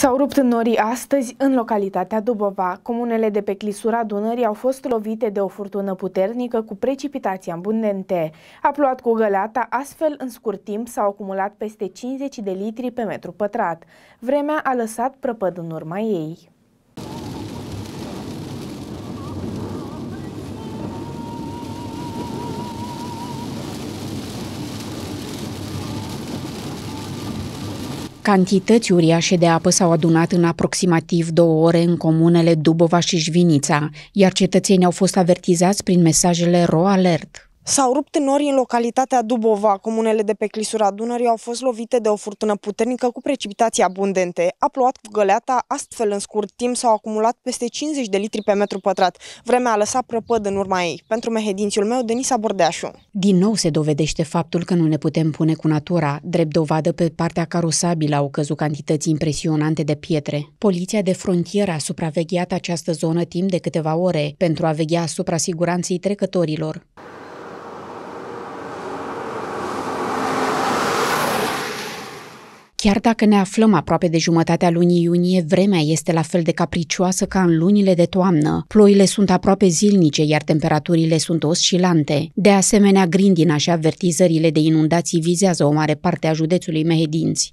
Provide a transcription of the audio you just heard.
S-au rupt în norii astăzi în localitatea Dubova. Comunele de pe clisura Dunării au fost lovite de o furtună puternică cu precipitații abundente. A plouat cu găleata, astfel în scurt timp s-au acumulat peste 50 de litri pe metru pătrat. Vremea a lăsat prăpăd în urma ei. Cantități uriașe de apă s-au adunat în aproximativ două ore în comunele Dubova și Jvinița, iar cetățenii au fost avertizați prin mesajele RoAlert. S-au rupt în ori în localitatea Dubova. Comunele de pe clisura Dunării au fost lovite de o furtună puternică cu precipitații abundente. A plouat cu găleata, astfel în scurt timp s-au acumulat peste 50 de litri pe metru pătrat. Vremea a lăsat prăpăd în urma ei. Pentru mehedințiul meu, Denisa Bordeașu. Din nou se dovedește faptul că nu ne putem pune cu natura. Drept dovadă, pe partea carosabilă au căzut cantități impresionante de pietre. Poliția de frontieră a supravegheat această zonă timp de câteva ore pentru a veghea asupra siguranței trecătorilor. Chiar dacă ne aflăm aproape de jumătatea lunii iunie, vremea este la fel de capricioasă ca în lunile de toamnă. Ploile sunt aproape zilnice, iar temperaturile sunt oscilante. De asemenea, grindina și avertizările de inundații vizează o mare parte a județului Mehedinți.